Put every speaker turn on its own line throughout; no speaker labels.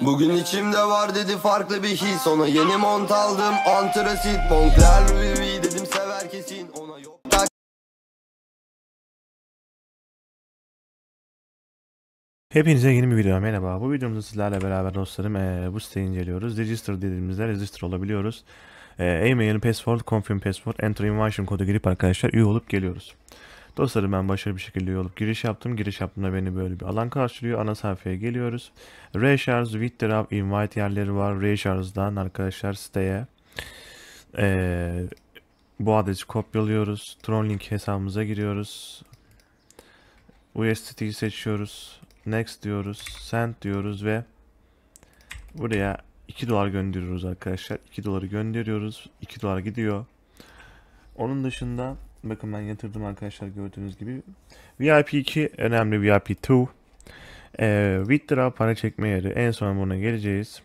Bugün içimde var dedi farklı bir his Ona yeni mont aldım antrasit Montclair Louis dedim sever kesin Ona yok Hepinize yeni bir video merhaba. Bu videomuzda sizlerle beraber dostlarım ee, bu siteyi inceliyoruz. Register dediğimizde register olabiliyoruz. E-mail, password, confirm password, enter invitation kodu girip arkadaşlar üye olup geliyoruz. Dostlarım ben başarılı bir şekilde yolup giriş yaptım. Giriş yaptığımda beni böyle bir alan karşılıyor. Ana sayfaya geliyoruz. Resharge, Withdraw, Invite yerleri var. Resharge'dan arkadaşlar siteye ee, bu adresi kopyalıyoruz. Tronlink hesabımıza giriyoruz. USDT'yi seçiyoruz. Next diyoruz. Send diyoruz ve buraya 2 dolar gönderiyoruz arkadaşlar. 2 doları gönderiyoruz. 2 dolar gidiyor. Onun dışında Bakın ben yatırdım arkadaşlar gördüğünüz gibi. VIP 2 önemli VIP 2. Ee, withdraw para çekme yeri. En son buna geleceğiz.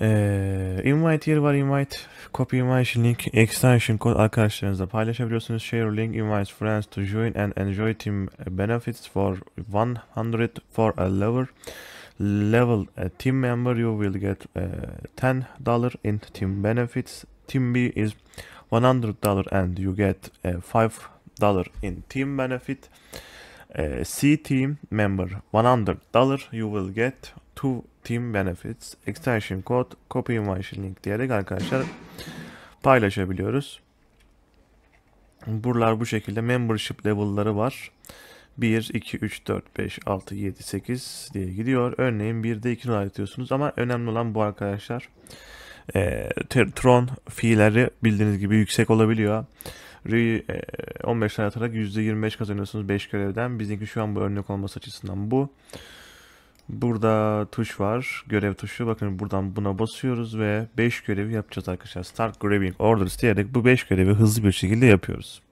Ee, invite yeri var. Invite, copy invite link, extension kod arkadaşlarınızla paylaşabiliyorsunuz. Share link, invite friends to join and enjoy team benefits for 100 for a lover level a team member you will get uh, $10 in team benefits. Team B is $100 and you get $5 e, in team benefit. E, C team member $100 you will get two team benefits extension code copy invitation link diyerek arkadaşlar paylaşabiliyoruz. Buralar bu şekilde membership level'ları var. 1, 2, 3, 4, 5, 6, 7, 8 diye gidiyor. Örneğin 1'de 2 dolar atıyorsunuz ama önemli olan bu arkadaşlar. Arkadaşlar e, Tron fiilleri bildiğiniz gibi yüksek olabiliyor. Rüyü 15 e, tane atarak %25 kazanıyorsunuz 5 görevden. Bizdeki şu an bu örnek olması açısından bu. Burada tuş var. Görev tuşu. Bakın buradan buna basıyoruz ve 5 görevi yapacağız arkadaşlar. Start Grabbing Orders diyerek bu 5 görevi hızlı bir şekilde yapıyoruz.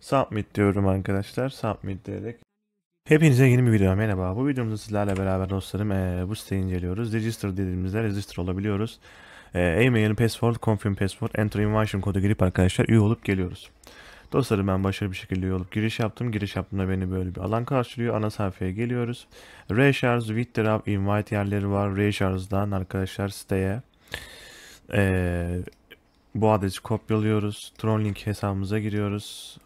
Submit diyorum arkadaşlar. Submit diyerek. Hepinize yeni bir video merhaba. Bu videomuzda sizlerle beraber dostlarım ee, bu siteyi inceliyoruz. Register dediğimizde register olabiliyoruz. Ee, E-mail, password, confirm password, enter invitation kodu girip arkadaşlar üye olup geliyoruz. Dostlarım ben başarılı bir şekilde üye olup giriş yaptım. Giriş yaptığımda beni böyle bir alan karşılıyor. Ana sayfaya geliyoruz. Resharge, Withdraw, Invite yerleri var. Resharge'dan arkadaşlar siteye ee, bu adresi kopyalıyoruz. Tronlink hesabımıza giriyoruz.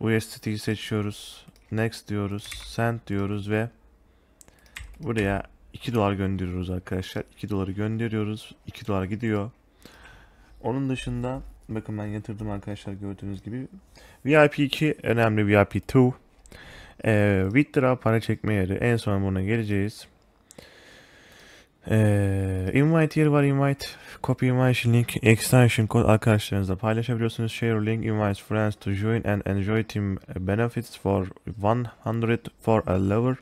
USDT'yi seçiyoruz. Next diyoruz. Send diyoruz ve buraya 2 dolar gönderiyoruz arkadaşlar. 2 doları gönderiyoruz. 2 dolar gidiyor. Onun dışında bakın ben yatırdım arkadaşlar gördüğünüz gibi. VIP 2 önemli VIP 2. Ee, withdraw para çekme yeri. En son buna geleceğiz. Ee, invite yeri var invite copy invite link extension code arkadaşlarınızla paylaşabiliyorsunuz share link invites friends to join and enjoy team benefits for 100 for a lover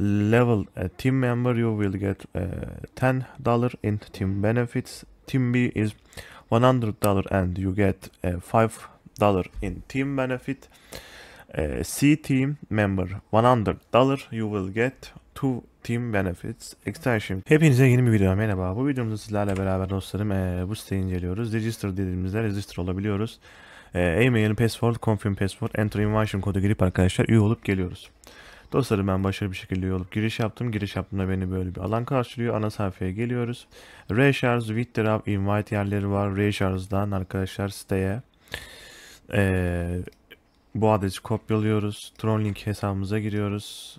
level a team member you will get $10 uh, in team benefits team B is $100 and you get $5 uh, in team benefit uh, C team member $100 you will get two Team Benefits Extension. Hepinize yeni bir video merhaba. Bu videomuzda sizlerle beraber dostlarım e, bu siteyi inceliyoruz. Register dediğimizde register olabiliyoruz. E, e-mail, password, confirm password, enter invitation kodu girip arkadaşlar üye olup geliyoruz. Dostlarım ben başarılı bir şekilde yolup giriş yaptım. Giriş yaptığımda beni böyle bir alan karşılıyor. Ana sayfaya geliyoruz. Reshards, Witterab, Invite yerleri var. Reshards'dan arkadaşlar siteye ee, bu adresi kopyalıyoruz. Tronlink hesabımıza giriyoruz.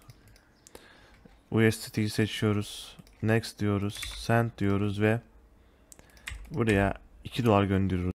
USDT'yi seçiyoruz. Next diyoruz. Send diyoruz ve buraya 2 dolar gönderiyoruz.